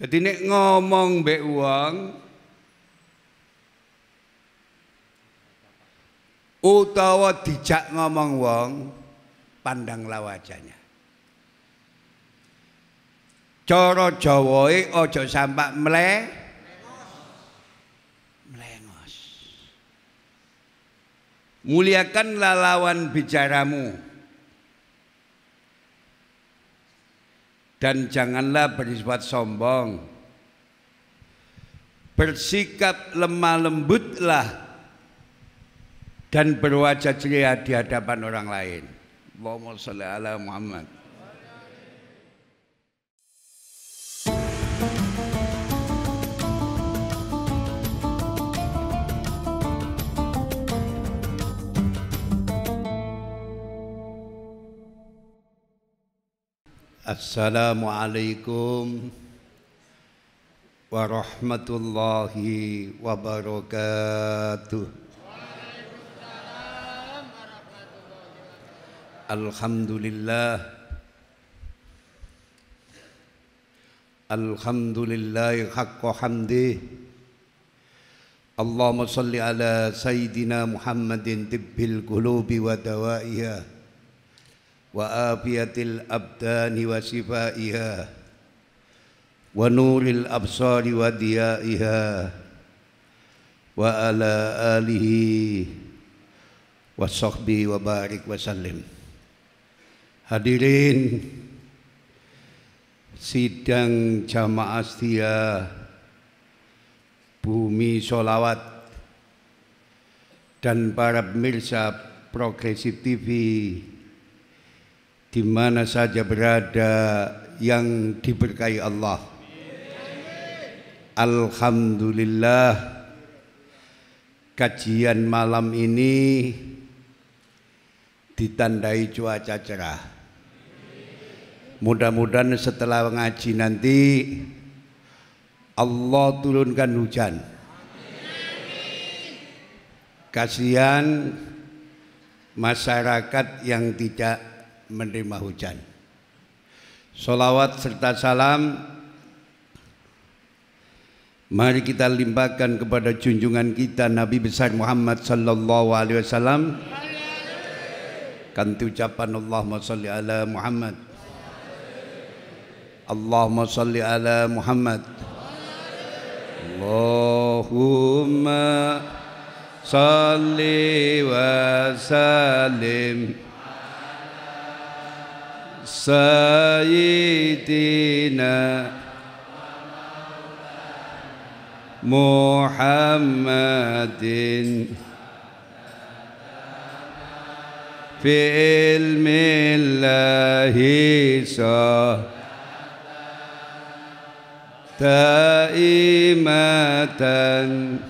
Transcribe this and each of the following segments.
Jadi nek ngomong mbek wong utawa dijak ngomong wong pandanglah wajahnya. Coro jawoi ojo sampak mle melengos. Muliakanlah lawan bicaramu. dan janganlah bersifat sombong. Bersikap lemah lembutlah dan berwajah ceria di hadapan orang lain. Allahumma sholli ala Muhammad. Assalamualaikum warahmatullahi wabarakatuh. Alhamdulillah Alhamdulillah haqqa hamdi Allahumma salli ala sayyidina Muhammadin tibbil qulubi wa dawaiha وآفية الأبدان وشفائها ونور الأبصار وديائها وعلى آله وصحبه وبارك وسلم Hadirin sidang jamaah setia bumi solawat dan para pemirsa progresif TV di mana saja berada yang diberkahi Allah. Alhamdulillah kajian malam ini ditandai cuaca cerah. Mudah-mudahan setelah ngaji nanti Allah turunkan hujan. Kasihan masyarakat yang tidak menerima hujan. Solawat serta salam Mari kita limpahkan kepada junjungan kita Nabi besar Muhammad sallallahu alaihi wasallam. Kanti ucapan Allahumma salli ala Muhammad. Allahumma salli ala Muhammad. Allahumma salli wa sallim. سيدنا محمد في علم الله دائمة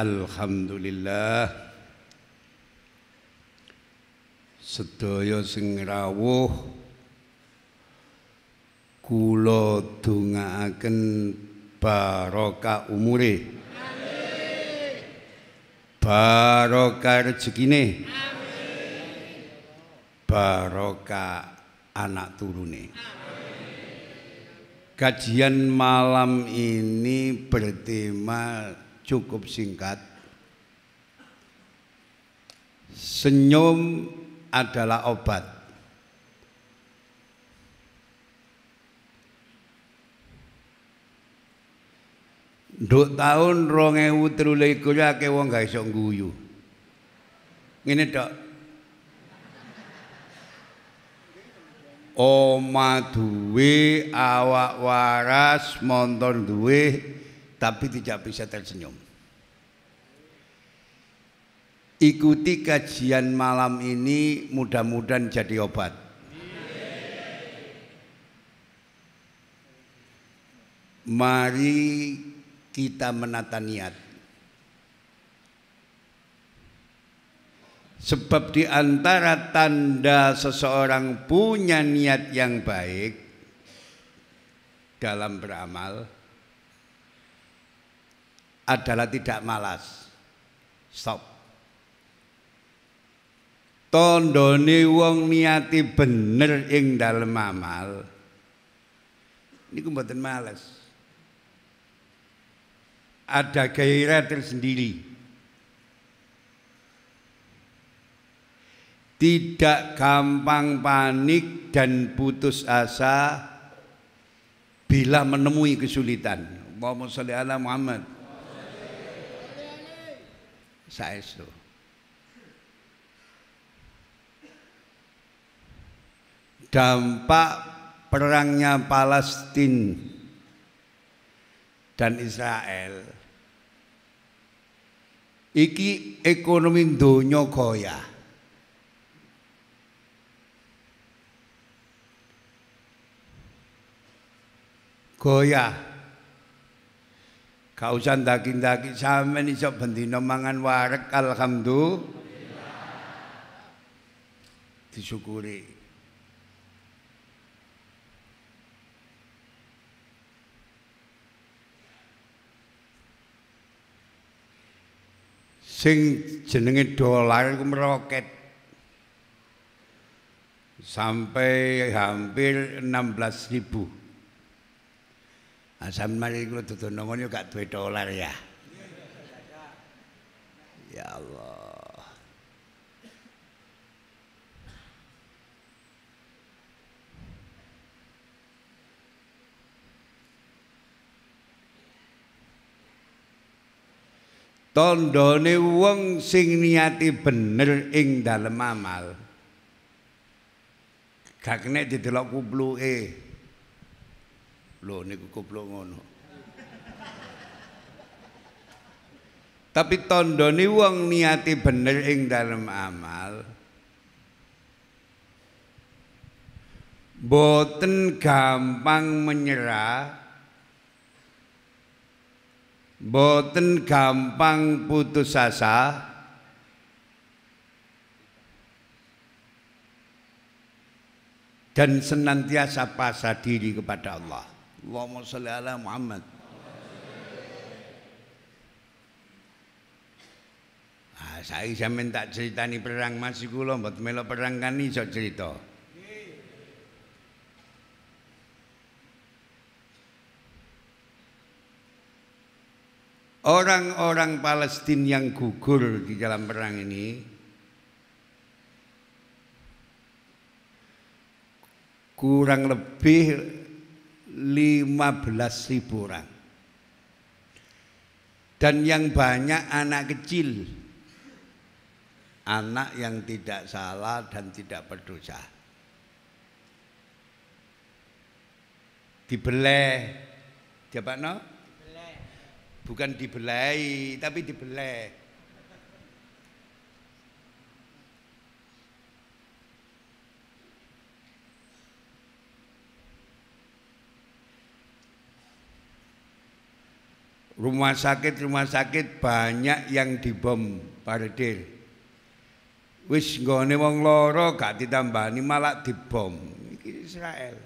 Alhamdulillah sedaya sing rawuh kula dongaaken barokah umure barokah rezekine barokah anak turune Kajian malam ini bertema cukup singkat. Senyum adalah obat. Duk tahun ronge ewu teruliku ya ke wong gak isong guyu. Ini dok. Oma duwe awak waras monton duwe tapi tidak bisa tersenyum. Ikuti kajian malam ini mudah-mudahan jadi obat. Mari kita menata niat. Sebab di antara tanda seseorang punya niat yang baik dalam beramal, adalah tidak malas. Stop. Tondone wong niati bener ing dalem amal. ini mboten malas. Ada gairah tersendiri. Tidak gampang panik dan putus asa bila menemui kesulitan. Allahumma Muhammad saestu. Dampak perangnya Palestina dan Israel iki ekonomi donya goyah. Goyah. Gak usah daging-daging ndaki sampean iso bendina mangan wareg alhamdulillah. Disyukuri. Sing jenenge dolar iku meroket. Sampai hampir 16 ribu. Asam mari kula dodon nongone gak duwe dolar ya. Ya Allah. Tandane wong sing niati bener ing dalem amal. Gak kena didelok kupluke. Loh niku goblok ngono. Tapi tandane wong niati bener ing dalam amal. Boten gampang menyerah. Boten gampang putus asa. dan senantiasa pasah diri kepada Allah. Allahumma salli ala Muhammad Nah, saya minta cerita ceritani perang masih kula buat melo perang kan iso cerita. Orang-orang Palestina yang gugur di dalam perang ini kurang lebih ribu orang. Dan yang banyak anak kecil. Anak yang tidak salah dan tidak berdosa. Dibelai Siapa no? Bukan dibelai, tapi dibelai. rumah sakit-rumah sakit banyak yang dibom Pardir. Wis nggone wong loro gak ditambani malah dibom. Iki Israel.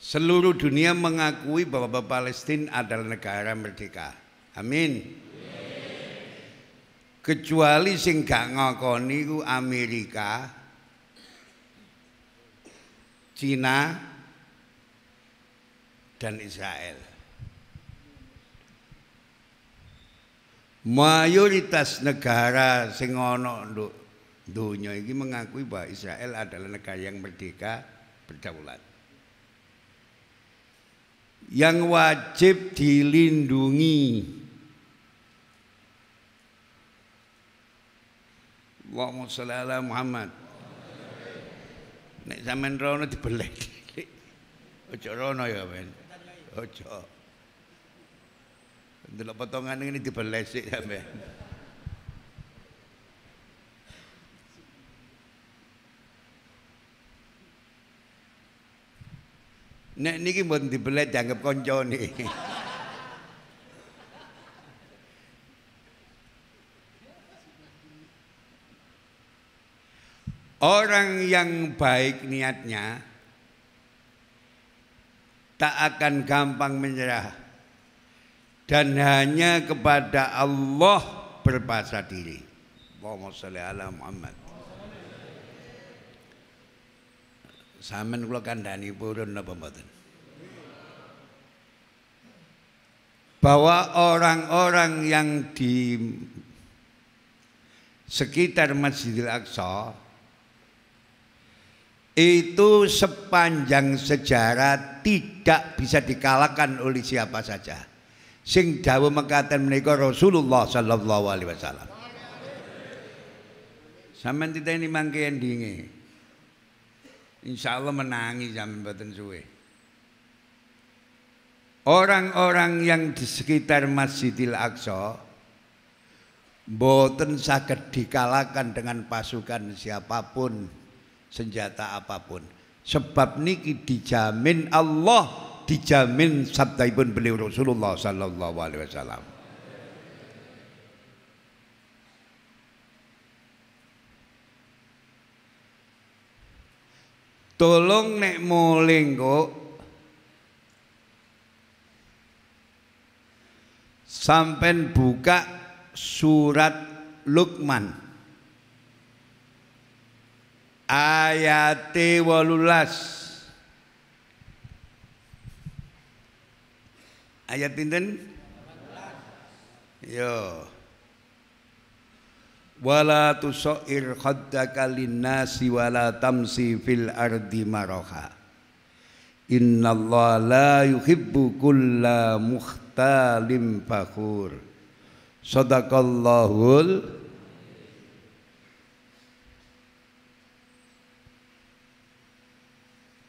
Seluruh dunia mengakui bahwa Palestina adalah negara merdeka. Amin. Kecuali sing gak ngakoni ku Amerika, Cina dan Israel. Mayoritas negara sing ana dunia ini mengakui bahwa Israel adalah negara yang merdeka berdaulat. Yang wajib dilindungi Allahumma shalli ala Muhammad Nek sampean rono dibelek. Ojo rono ya, men, Ojo. Ndelok potongan ini dibelek sik sampean. Nek niki mboten dibelek dianggap kancane. Orang yang baik niatnya tak akan gampang menyerah dan hanya kepada Allah berpasrah diri. Allahumma sholli ala Muhammad. Saman kula kandhani purun napa mboten? Bahwa orang-orang yang di sekitar Masjidil Aqsa itu sepanjang sejarah tidak bisa dikalahkan oleh siapa saja. Sing dawuh mekaten menika Rasulullah sallallahu alaihi wasallam. Sampeyan titeni mangke endinge. Insyaallah menangi sampeyan mboten suwe. Orang-orang yang di sekitar Masjidil Aqsa boten saged dikalahkan dengan pasukan siapapun senjata apapun. Sebab niki dijamin Allah, dijamin sabda ibu beliau Rasulullah sallallahu alaihi wasallam. Tolong nek muling kok sampai buka surat Luqman Ayat walulas Ayat pinten? Yo. Wala tusair khaddaka linnasi wala tamsi fil ardi maraha. Innallaha la yuhibbu kulla mukhtalim fakhur. Sadaqallahul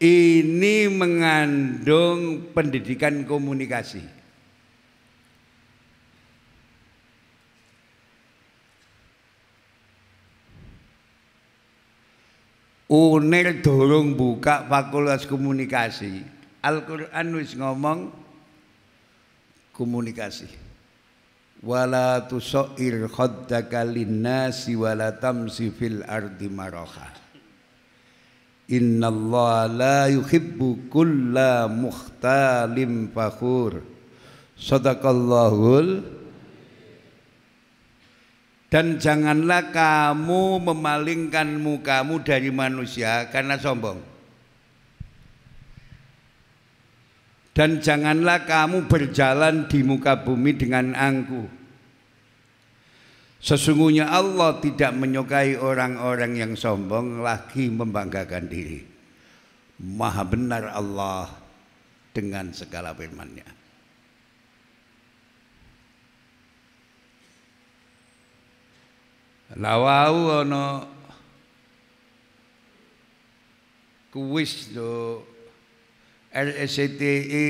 ini mengandung pendidikan komunikasi. Unir dorong buka fakultas komunikasi. Al-Qur'an wis ngomong komunikasi. Wala tusair khaddaka linnasi wala tamsi fil ardi maraha. Inna Allah la yuhibbu kulla mukhtalim fakhur Sadaqallahul Dan janganlah kamu memalingkan mukamu dari manusia karena sombong Dan janganlah kamu berjalan di muka bumi dengan angkuh Sesungguhnya Allah tidak menyukai orang-orang yang sombong lagi membanggakan diri. Maha benar Allah dengan segala firman-Nya. Lawau ono kuis do RSCTI e e,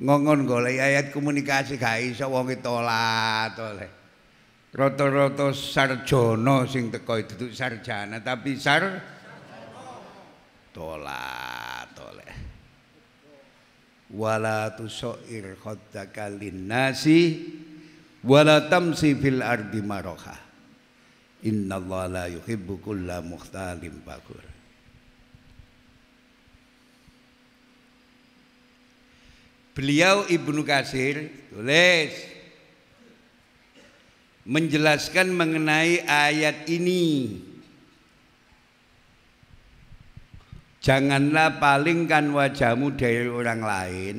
ngongon golek ayat komunikasi gak iso wong tolak e tolak roto roto Sarjono sing teko duduk sarjana tapi sar tola tole wala tusair kalin linnasi wala tamsi fil ardi inna wala la yuhibbu kulla mukhtalin bakur Beliau Ibnu Kasir tulis menjelaskan mengenai ayat ini. Janganlah palingkan wajahmu dari orang lain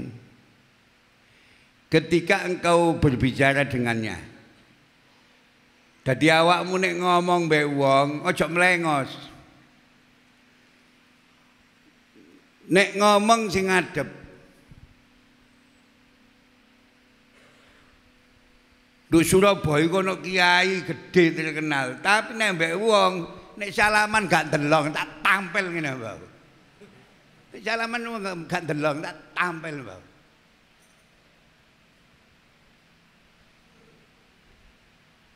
ketika engkau berbicara dengannya. Jadi awakmu nek ngomong mbek wong ojo melengos. Nek ngomong sing ngadep Nduk Surabaya kono kiai gede terkenal, tapi nembek uang, wong nek salaman gak delong tak tampil ngene, Mbak. Nek salaman gak delong tak tampil, Mbak.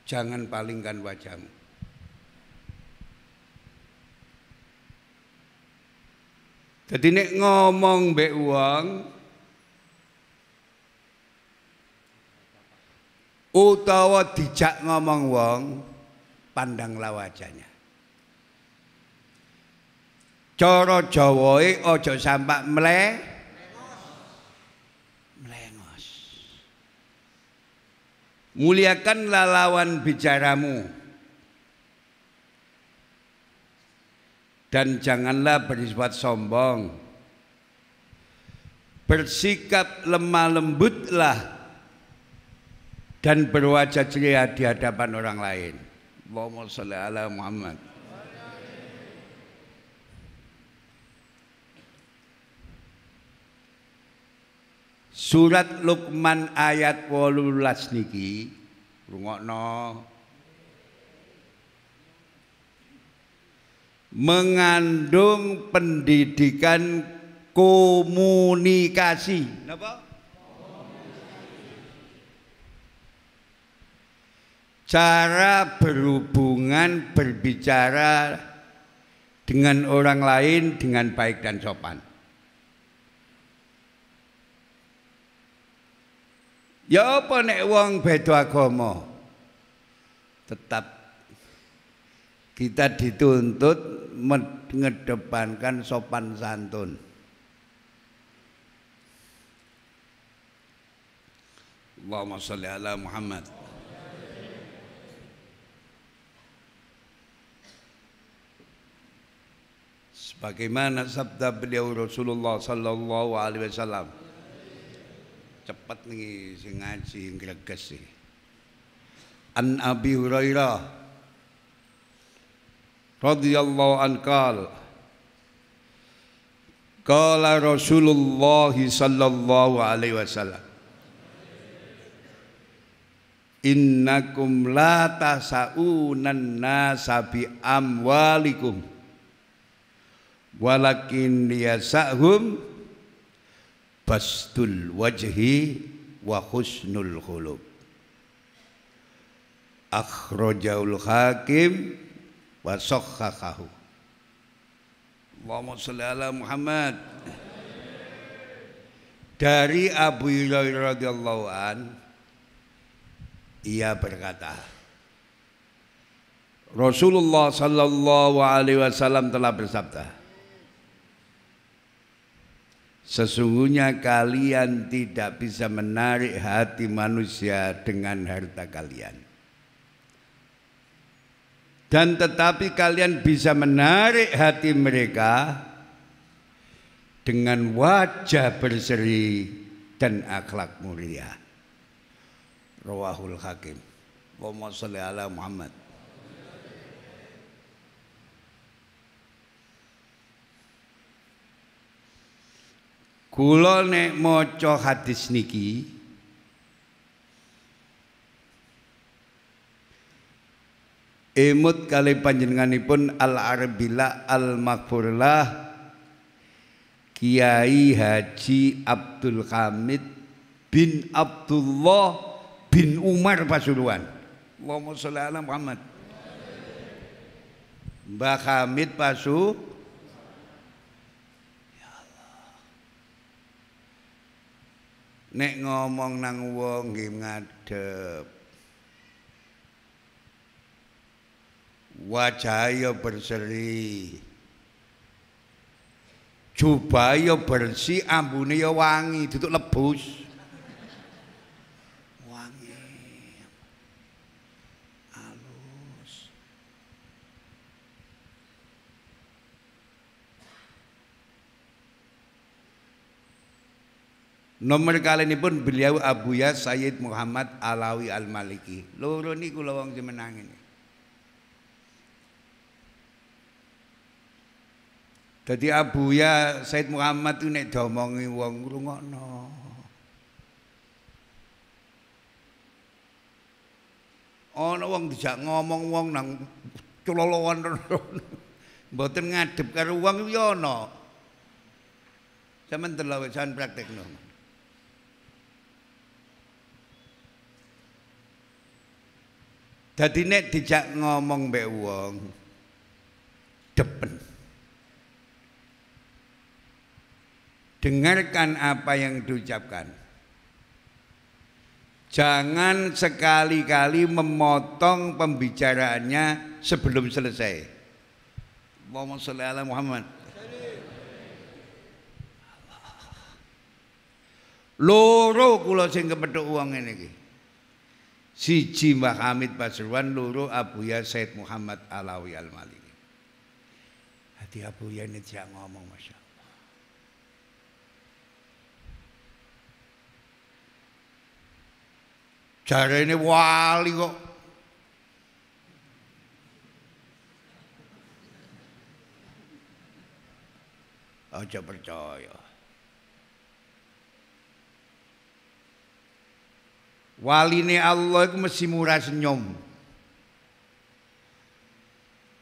Jangan palingkan wajahmu. Jadi nek ngomong mbek uang. utawa dijak ngomong wong pandang wajahnya. cara Jawae aja sampak mle melengos muliakan lawan bicaramu dan janganlah bersifat sombong bersikap lemah lembutlah dan berwajah ceria di hadapan orang lain. Allahumma sholli ala Muhammad. Surat Luqman ayat 18 niki rungokno mengandung pendidikan komunikasi. Napa? cara berhubungan berbicara dengan orang lain dengan baik dan sopan. Ya apa nek wong beda agama? Tetap kita dituntut mengedepankan sopan santun. Allahumma shalli ala Muhammad. Bagaimana sabda beliau Rasulullah sallallahu alaihi wasallam? Cepat nih sing ngaji greges sih. An Abi Hurairah radhiyallahu anqal Kala Rasulullah sallallahu alaihi wasallam Innakum la tasaunan nasa bi amwalikum walakin liyasahum bastul wajhi wa husnul khuluq akhrajaul hakim wa sahhahahu Allahumma shalli ala Muhammad dari Abu Hurairah radhiyallahu an ia berkata Rasulullah sallallahu alaihi wasallam telah bersabda Sesungguhnya kalian tidak bisa menarik hati manusia dengan harta kalian. Dan tetapi kalian bisa menarik hati mereka dengan wajah berseri dan akhlak mulia. Rawahul Hakim. Wa ala Muhammad. Kula nek maca hadis niki Emut kali panjenenganipun Al arbila Al Maghfurlah Kiai Haji Abdul Hamid bin Abdullah bin Umar Pasuruan. Allahumma sholli ala Muhammad. Mbah Hamid Pasuruan nek ngomong nang wong nggih ngadep wajahnya berseri jubah bersih ambune yo wangi dituk lebus Nomor pun beliau Abuya Sayyid Muhammad Alawi Al-Maliki. Loro niku lho wong jemenang ini. Dadi Abuya Sayyid Muhammad ku nek diomongi wong rungokno. Ana wong dijak ngomong wong nang culolowan mboten ngadep karo wong ya ana. Sampeyan delok sampeyan praktekno. Jadi nek dijak ngomong mbek wong depen. Dengarkan apa yang diucapkan. Jangan sekali-kali memotong pembicaraannya sebelum selesai. Allahumma sholli ala Muhammad. Loro kula sing kepethuk wong ngene iki siji Mbah Hamid Pasuruan loro Abuya Said Muhammad Alawi Al Maliki hati Abuya ini tidak ngomong Masya Allah cara ini wali kok Aja percaya Waline Allah itu mesti murah senyum.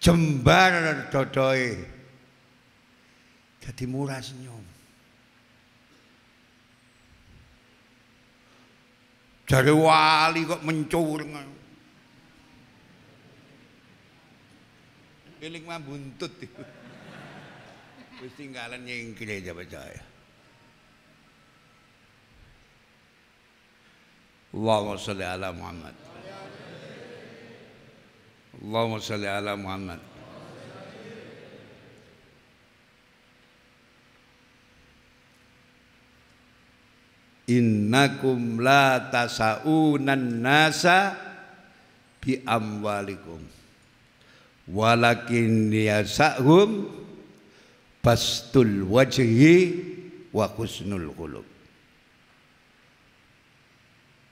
Jembar dodoe. Jadi murah senyum. Dari wali kok mencur. Piling mah buntut Wis tinggalan nyingkile aja ya. Allahumma salli ala Muhammad Allahumma salli ala Muhammad Innakum la tasaunan nasa bi amwalikum walakin yasahum bastul wajhi wa husnul qulub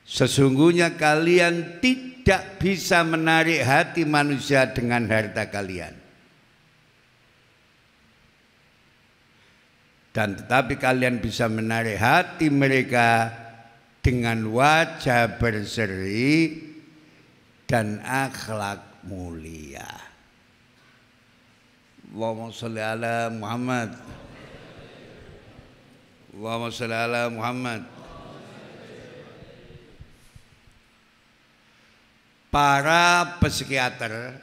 Sesungguhnya kalian tidak bisa menarik hati manusia dengan harta kalian. Dan tetapi kalian bisa menarik hati mereka dengan wajah berseri dan akhlak mulia. Allahumma sholli ala Muhammad. Allahumma sholli ala Muhammad. para psikiater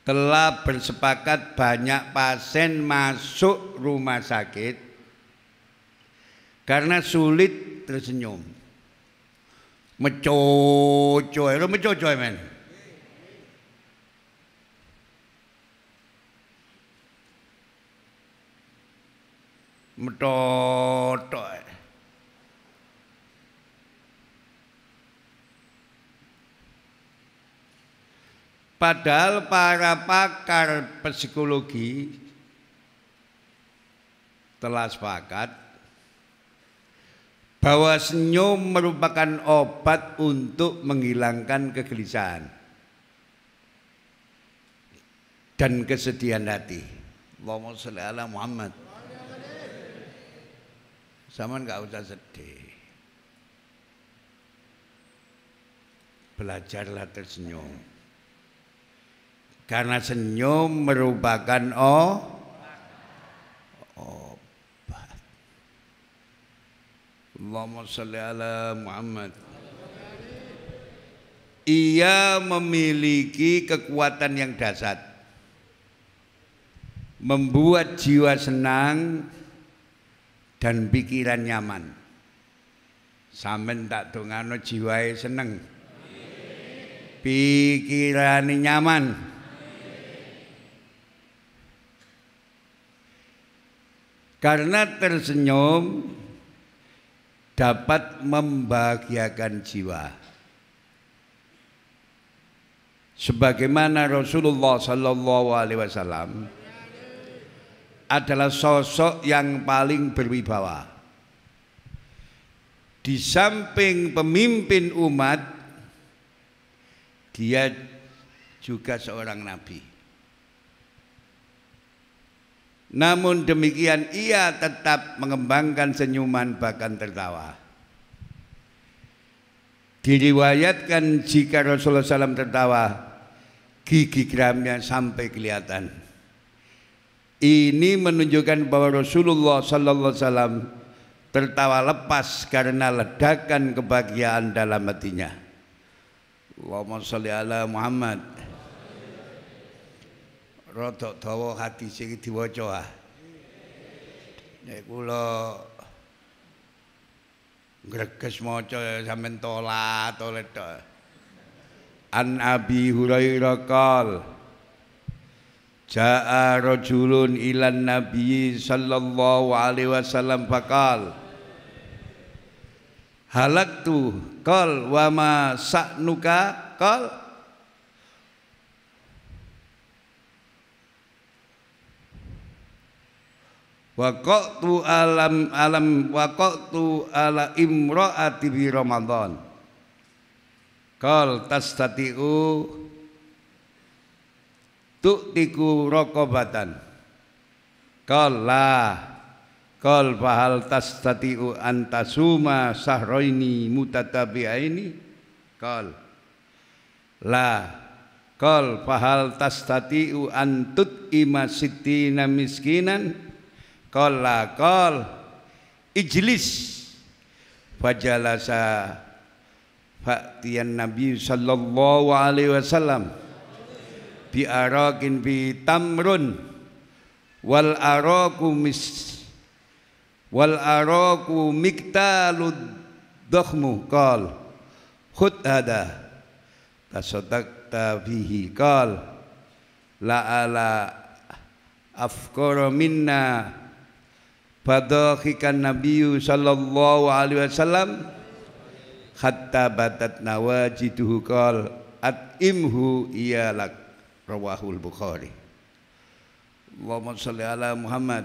telah bersepakat banyak pasien masuk rumah sakit karena sulit tersenyum. Mecocoy, lo mecocoy men. Mecocoy. Padahal para pakar psikologi telah sepakat bahwa senyum merupakan obat untuk menghilangkan kegelisahan dan kesedihan hati. Allahumma Muhammad. Sama nggak usah sedih. Belajarlah tersenyum. Karena senyum merupakan obat. Allahumma sholli ala Muhammad. Ia memiliki kekuatan yang dasar. Membuat jiwa senang dan pikiran nyaman. Sampai tak dongano jiwa seneng. pikiran nyaman. Karena tersenyum dapat membahagiakan jiwa. Sebagaimana Rasulullah Sallallahu Alaihi Wasallam adalah sosok yang paling berwibawa. Di samping pemimpin umat, dia juga seorang nabi. Namun demikian ia tetap mengembangkan senyuman bahkan tertawa. Diriwayatkan jika Rasulullah SAW tertawa, gigi geramnya sampai kelihatan. Ini menunjukkan bahwa Rasulullah Sallallahu Alaihi Wasallam tertawa lepas karena ledakan kebahagiaan dalam hatinya. Allahumma salli ala Muhammad rodok dawa hadis iki diwaca ah. Nek kula greges maca ya, sampean tolat oleh to. An Abi Hurairah qol Ja'a rajulun ilan Nabi sallallahu alaihi wasallam faqal Halaktu qal wa ma sa'nuka qal qatu alam alam qatu ala imraati bi ramadan qal tastati'u tu'tiku raqabatan qal la qal fahal tastati'u antasuma sahraini mutatabi'aini qal la Kal fahal tastati'u antut ima sittina miskinan Qala kol ijlis fajalasa faktian Nabi sallallahu alaihi wasallam bi arakin bi tamrun wal araku mis wal araku miktalud dakhmu kol Khut ada Tasodak fihi kol la ala Afkoro minna Fadakhikan Nabi sallallahu alaihi wasallam hatta batat nawajiduhu qal atimhu iyalak rawahul Bukhari. Allahumma salli ala Muhammad.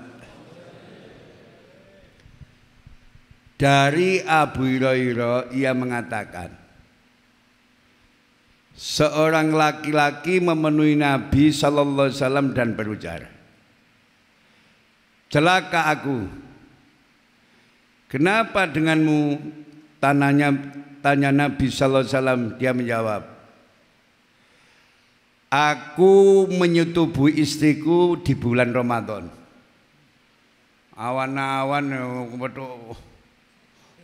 Dari Abu Hurairah ia mengatakan Seorang laki-laki memenuhi Nabi sallallahu alaihi wasallam dan berujar celaka aku. Kenapa denganmu tanahnya tanya Nabi sallallahu alaihi wasallam dia menjawab Aku menyetubui istriku di bulan Ramadan. Awan-awan ya,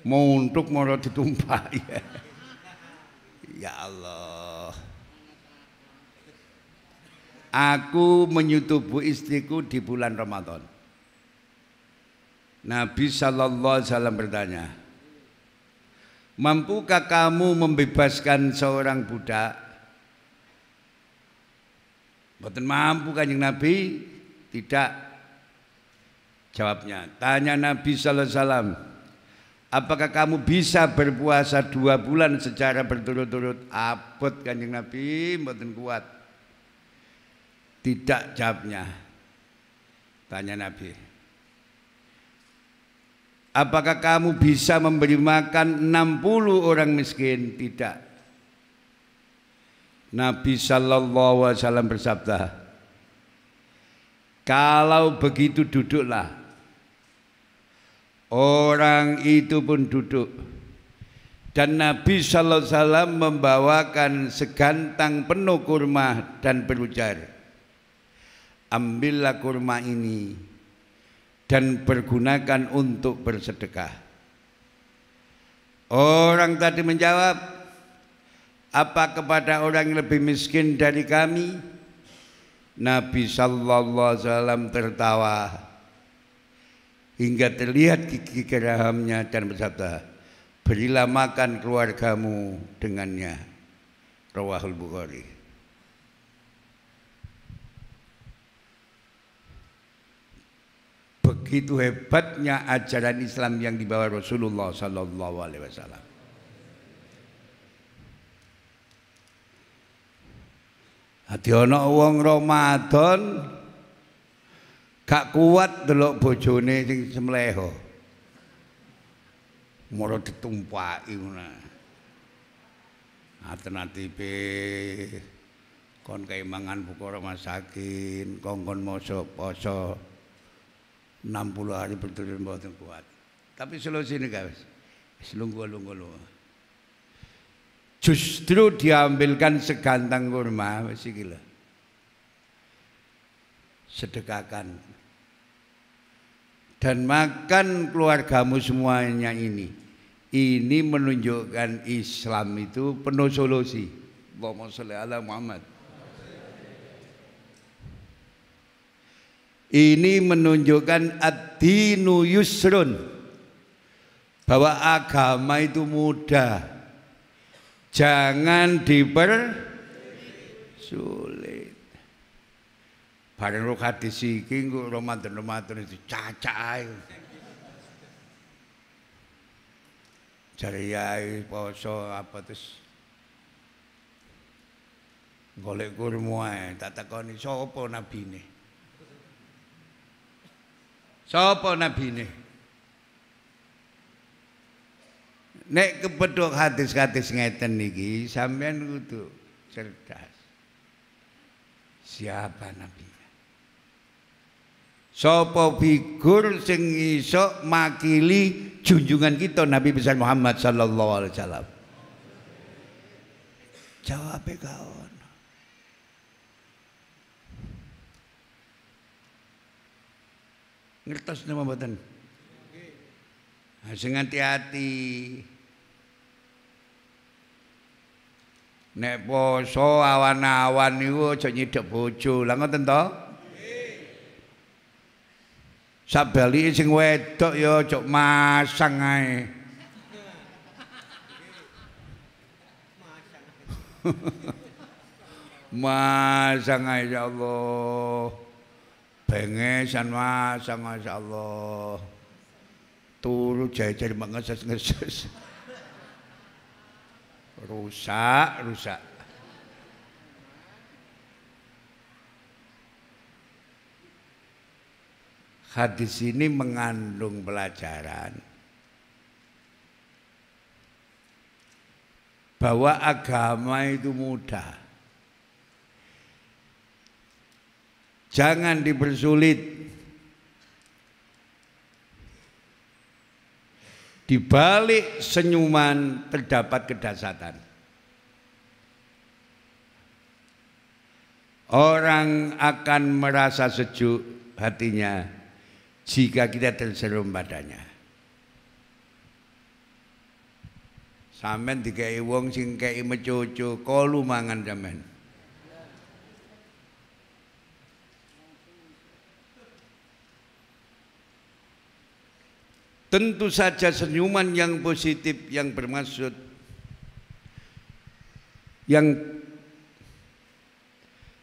mau untuk mau ditumpah ya. Allah. Aku menyetubui istriku di bulan Ramadan. Nabi Shallallahu Alaihi Wasallam bertanya, mampukah kamu membebaskan seorang budak? Bukan mampu yang Nabi, tidak. Jawabnya, tanya Nabi Shallallahu Alaihi Wasallam, Apakah kamu bisa berpuasa dua bulan secara berturut-turut? Abot yang Nabi, bukan kuat. Tidak jawabnya. Tanya Nabi. Apakah kamu bisa memberi makan 60 orang miskin? Tidak. Nabi Shallallahu Alaihi Wasallam bersabda, kalau begitu duduklah. Orang itu pun duduk. Dan Nabi Shallallahu Alaihi Wasallam membawakan segantang penuh kurma dan berujar, ambillah kurma ini dan pergunakan untuk bersedekah. Orang tadi menjawab, apa kepada orang yang lebih miskin dari kami? Nabi Sallallahu Alaihi Wasallam tertawa hingga terlihat gigi gerahamnya dan bersabda, berilah makan keluargamu dengannya. Rawahul Bukhari. Begitu hebatnya ajaran Islam yang dibawa Rasulullah Sallallahu Alaihi Wasallam. Hati ono uang Ramadan gak kuat delok bojone sing semleho. Moro ditumpaki ngono. alternatif kon keimangan bukara masakin, kongkon moso poso. 60 hari berturut turut mboten kuat. Tapi solusi ini guys. Selunggu-lunggu. Justru diambilkan segantang kurma, masih gila. Sedekahkan. Dan makan keluargamu semuanya ini. Ini menunjukkan Islam itu penuh solusi. Allahumma sholli ala Muhammad. Ini menunjukkan ad-dinu yusrun. Bahwa agama itu mudah. Jangan diper, sulit. Bareng roh hadis iki engko Ramadan-Ramadan dicacak jariyai poso apa terus golek kurmuai tak takoni nabi nih. Nabi ini Nek kepeduk hadis-hadis ngeten niki sampean kudu cerdas. Siapa Nabi? Sapa figur sing iso makili junjungan kita Nabi besar Muhammad sallallahu alaihi wasallam? Jawabe kaon. Ngertos napa mboten? Nggih. hati-hati. Nek poso awan-awan niku aja nyidhep bojo. Lah ngoten to? Nggih. Sabali sing wedok ya aja masang ae. Masang ae ya Allah. bengesan masa Masya Allah turu jajar mengeses-ngeses rusak rusak hadis ini mengandung pelajaran bahwa agama itu mudah. Jangan dipersulit. Di balik senyuman terdapat kedasatan. Orang akan merasa sejuk hatinya jika kita terserum padanya. Sampai dikei wong sing kei mecucu, kolu mangan jaman Tentu saja senyuman yang positif yang bermaksud yang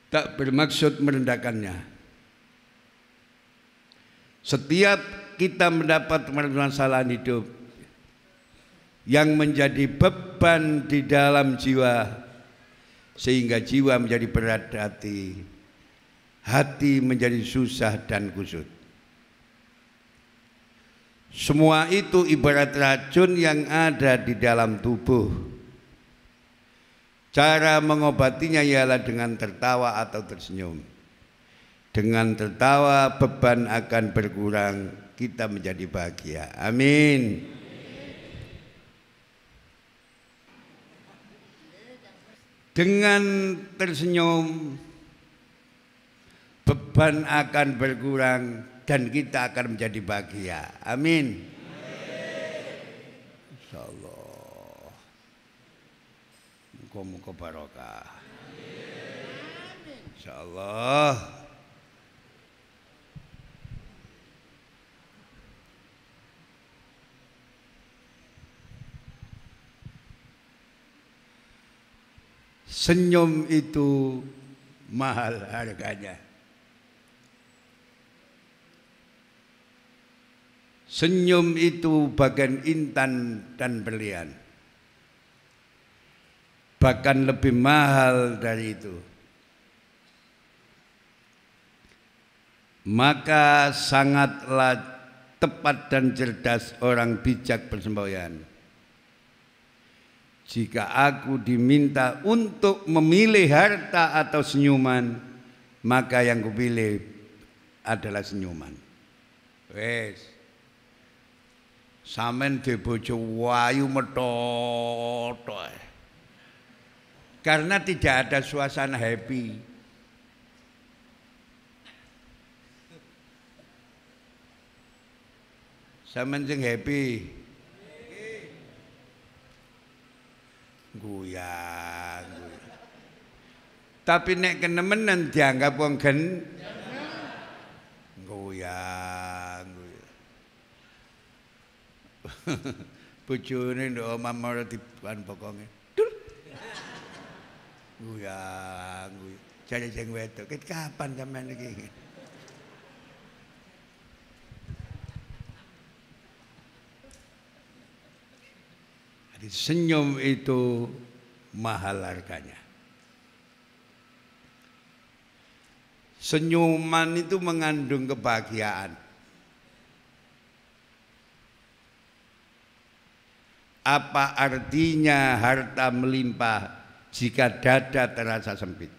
tak bermaksud merendahkannya. Setiap kita mendapat permasalahan hidup yang menjadi beban di dalam jiwa sehingga jiwa menjadi berat hati, hati menjadi susah dan kusut. Semua itu ibarat racun yang ada di dalam tubuh. Cara mengobatinya ialah dengan tertawa atau tersenyum. Dengan tertawa beban akan berkurang, kita menjadi bahagia. Amin. Dengan tersenyum beban akan berkurang, dan kita akan menjadi bahagia. Amin. Insyaallah. Muka-muka barokah. Insyaallah. Senyum itu mahal harganya. Senyum itu bagian intan dan berlian. Bahkan lebih mahal dari itu. Maka sangatlah tepat dan cerdas orang bijak bersemboyan. Jika aku diminta untuk memilih harta atau senyuman, maka yang kupilih adalah senyuman. Wes. Samen di bojo wayu metotok. Karena tidak ada suasana happy. Samen sing happy. Guyan. Tapi nek kenemenan dianggap wong gen. Iya. Guyan. Bojone ndok mamar diban bokonge. Dul. Guyang, gue jadi jeng wedok, kapan sampean iki? Jadi senyum itu mahal harganya. Senyuman itu mengandung kebahagiaan. Apa artinya harta melimpah jika dada terasa sempit?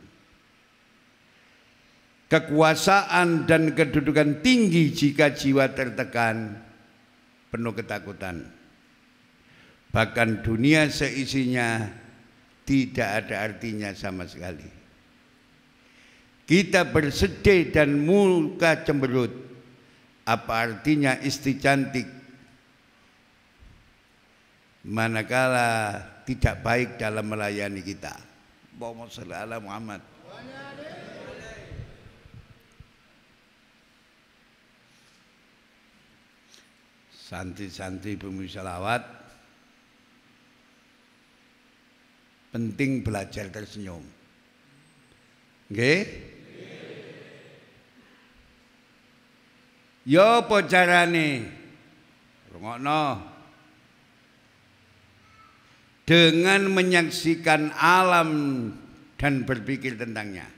Kekuasaan dan kedudukan tinggi jika jiwa tertekan penuh ketakutan. Bahkan dunia seisinya tidak ada artinya sama sekali. Kita bersedih dan muka cemberut. Apa artinya istri cantik manakala tidak baik dalam melayani kita. Allahumma Muhammad. Santri-santri bumi salawat penting belajar tersenyum. Nggih? Ya apa carane? Rungokno dengan menyaksikan alam dan berpikir tentangnya.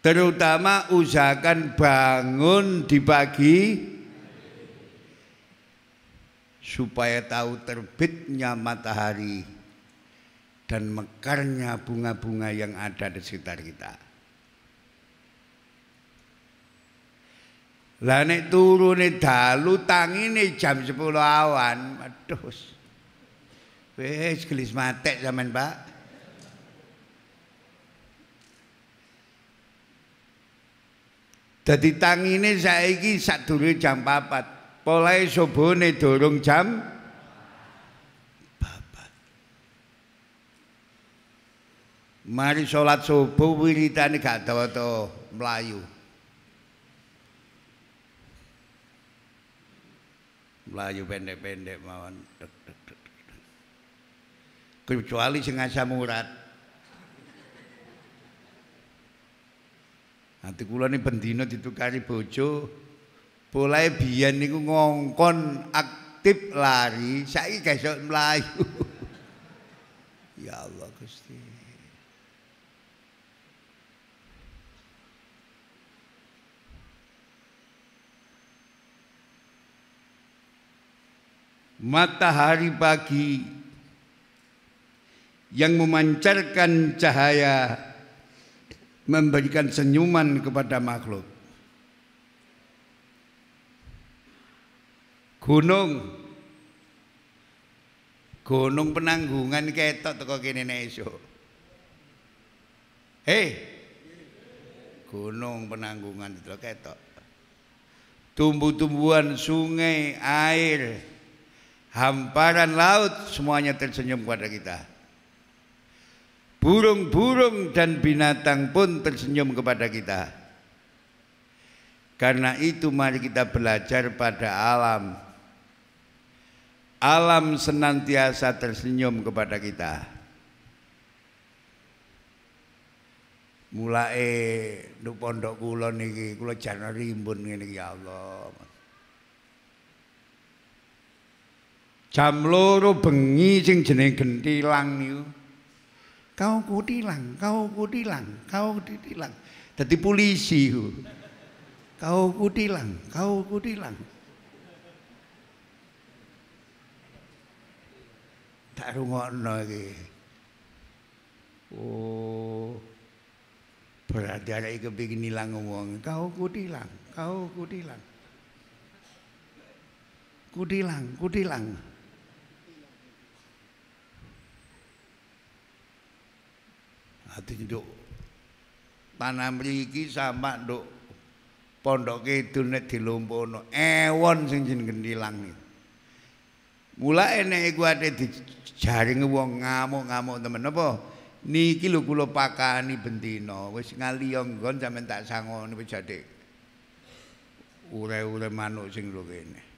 Terutama usahakan bangun di pagi supaya tahu terbitnya matahari dan mekarnya bunga-bunga yang ada di sekitar kita. Lah nek turune dalu tangine jam 10 awan, aduh. Wis gelis matek sampean, Pak. Dadi tangine saiki sadurunge jam 4. Polahe subuhne durung jam Mari sholat subuh wiritane gak dawa to mlayu. melayu pendek-pendek mawon. Kecuali sing asam urat. Nanti kula ni bendino ditukari bojo, Mulai biyen niku ngongkon aktif lari, saiki gak melayu. ya Allah Gusti. matahari pagi yang memancarkan cahaya memberikan senyuman kepada makhluk. Gunung Gunung penanggungan ketok teko kene nek esuk. Hei. Eh, gunung penanggungan itu ketok. Tumbuh-tumbuhan, sungai, air, hamparan laut semuanya tersenyum kepada kita. Burung-burung dan binatang pun tersenyum kepada kita. Karena itu mari kita belajar pada alam. Alam senantiasa tersenyum kepada kita. mulai di pondok kulon ini, kula jana rimbun ini ya Allah. Jam loro bengi sing jeneng gentilang niku. Kau kutilang, kau kutilang, kau kutilang. Dadi polisi hu. Kau kutilang, kau kutilang. Tak rungokno iki. Oh. Berarti ada yang kepingin ngomong. Kau kutilang, kau kutilang. Kutilang, kutilang. Hati nduk panamri iki sampe nduk pondok kidul nek dilompono ewon sing jeneng gendilang iki. Mulane nek iku ate dijaring wong ngamuk-ngamuk temen apa niki lho kula pakani bendina wis ngaliyo nggon sampe tak sangoni wis jadi ure-ure manuk sing lho kene.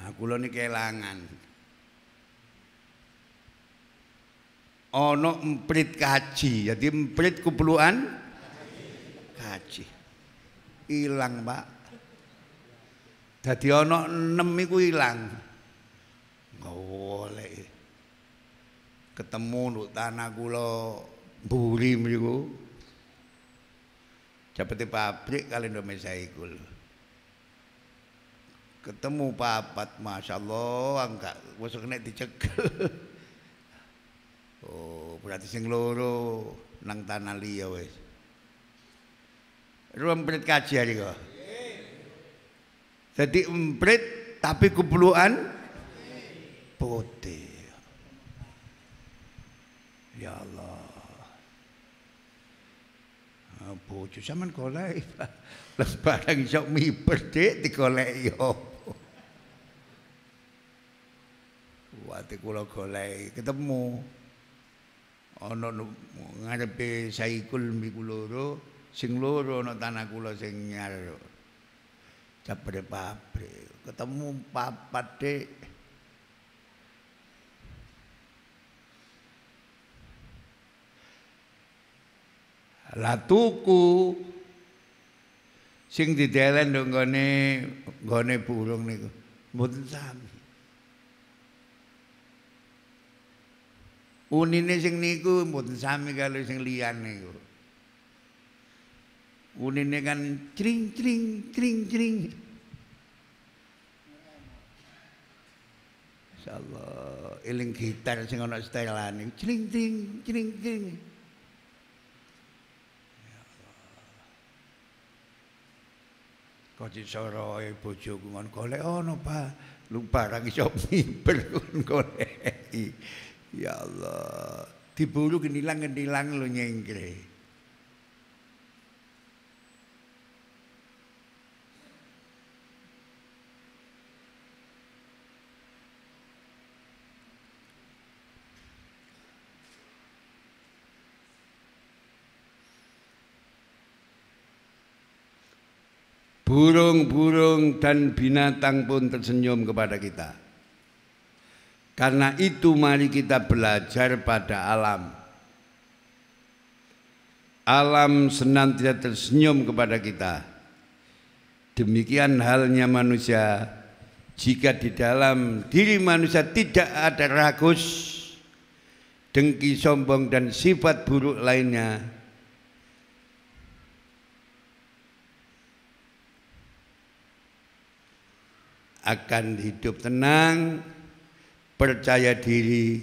Nah, nih niki kelangan. ono emprit kaji, jadi emprit kupluan kaji. hilang Pak. Dadi ono 6 hilang ilang. boleh Ketemu nduk tanah gulo buri mriku. Japete pabrik kali Indonesia iku ketemu papat masya Allah enggak wes kena dicekel oh berarti sing loro nang tanah liya wes ruang berit kaji hari kok jadi emprit tapi kepuluhan putih ya Allah bojo sampean golek barang Xiaomi miber di kolai yo ati kula golek ketemu ana ngarepe saikul mbiku loro sing loro ana tanah kula sing nyar jabre pabrik ketemu papat dik latuku sing didelen nggone nggone burung niku mboten sami Unine sing niku mboten sami kalau sing liyane iku. Unine kan cring cring cring cring. Insyaallah eling gitar sing ana stelane cring cring cring cring. Ya Allah. e bojo kongon, kau leono pa, lu barang isyok miber kongon kau Ya Allah, diburu genilang-genilang lo nyengkre. burung-burung dan binatang pun tersenyum kepada kita. Karena itu mari kita belajar pada alam. Alam senantiasa tersenyum kepada kita. Demikian halnya manusia. Jika di dalam diri manusia tidak ada rakus, dengki, sombong dan sifat buruk lainnya, akan hidup tenang, percaya diri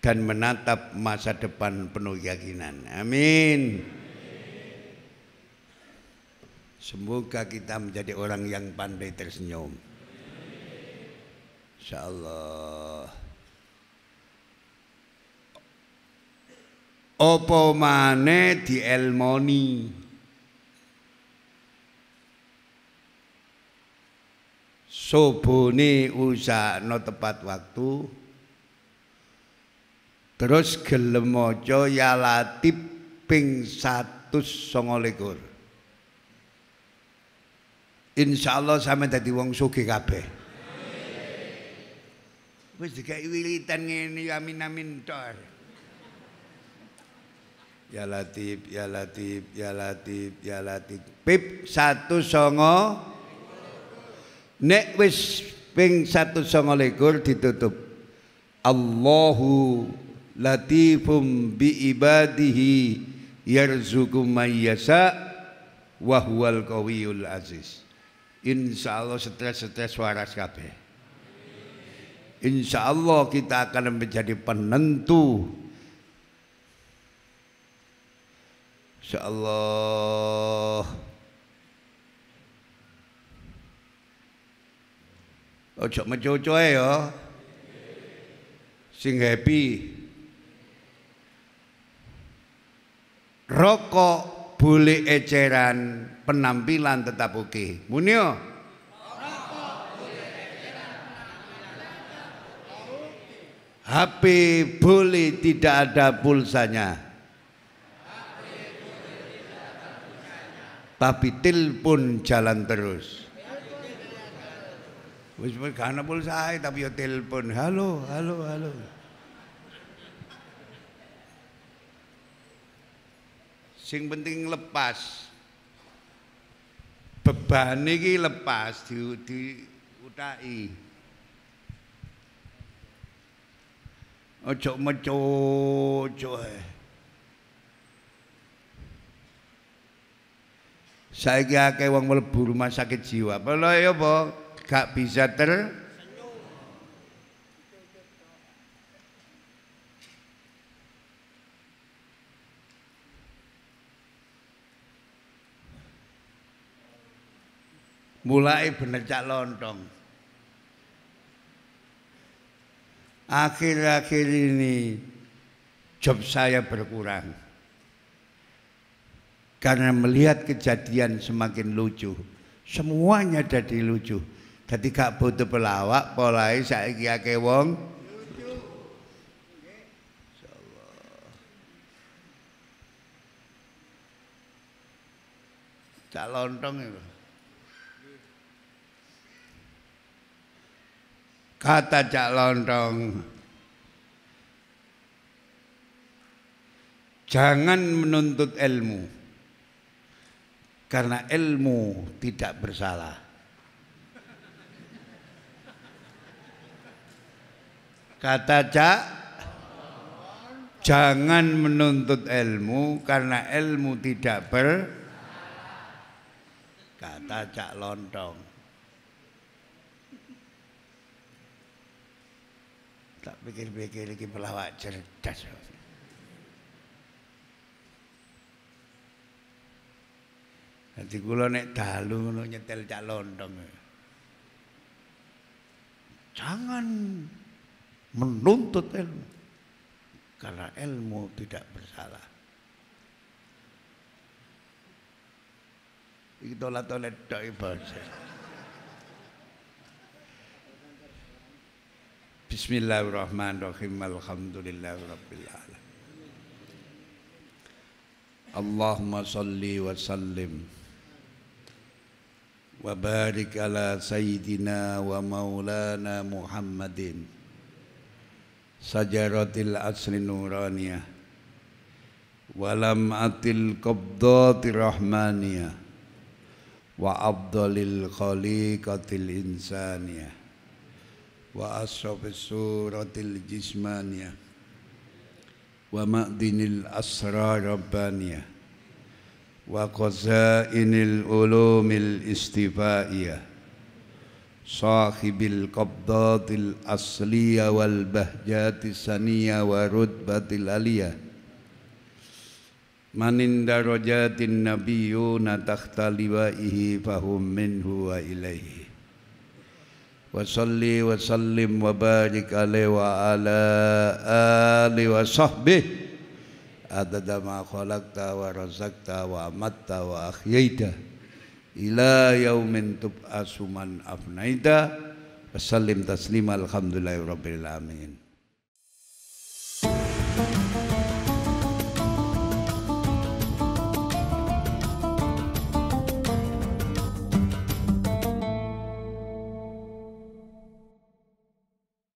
dan menatap masa depan penuh keyakinan. Amin. Semoga kita menjadi orang yang pandai tersenyum. Insyaallah. Opo mane dielmoni. usah usakno tepat waktu terus gelem maca ya latif ping 129 insyaallah sampean dadi wong sugih kabeh wis dikai wilitan ngene amin amin tor. Ya Latif, Ya Latif, Ya Latif, Ya Latif. Pip satu songo Nek wis ping 129 ditutup. Allahu latifum bi ibadihi yarzukum ayasa wahwal kawiyul aziz. Insya Allah setelah stres-stres waras kabeh. Allah kita akan menjadi penentu Allah Ojo mencucu ya. Sing happy. Rokok boleh eceran, penampilan tetap oke. Munio. HP boleh tidak ada pulsanya. tapi telepon jalan terus. Wis ana pulsa tapi ya telepon. Halo, halo, halo. Sing penting lepas. Beban iki lepas di di utai. Ojo mecoco ae. Saiki akeh wong mlebu rumah sakit jiwa. Lha ya apa? Iya gak bisa ter mulai bener cak lontong akhir-akhir ini job saya berkurang karena melihat kejadian semakin lucu semuanya jadi lucu ketika butuh pelawak polai saya akeh wong tak lontong itu kata cak lontong jangan menuntut ilmu karena ilmu tidak bersalah Kata Cak, jangan menuntut ilmu karena ilmu tidak ber. Kata Cak Lontong. Tak pikir-pikir lagi pelawak cerdas. Jadi gue nek dalu ngono nyetel cak lontong. Jangan menuntut ilmu. Karena ilmu tidak bersalah. Itu latonet doi Bismillahirrahmanirrahim. Alhamdulillahirrahmanirrahim. Allahumma salli wa sallim wa barik ala sayyidina wa maulana Muhammadin sajaratil asri nuraniyah walam atil qabdati rahmaniyah wa abdalil khaliqatil insaniyah wa asrafis suratil jismaniyah wa ma'dinil asra rabbaniyah wa qazainil ulumil istifaiyah صاحب القبضات الأصلية والبهجات السنية ورتبة العلية من درجات النبيون تحت لوائه فهم منه وإليه وصلي وسلم وبارك عليه وعلى آله وصحبه عدد ما خلقت ورزقت وأمت وأحييت ila yaumin tub'asuman afnaida Assalamu'alaikum taslima alhamdulillahi rabbil alamin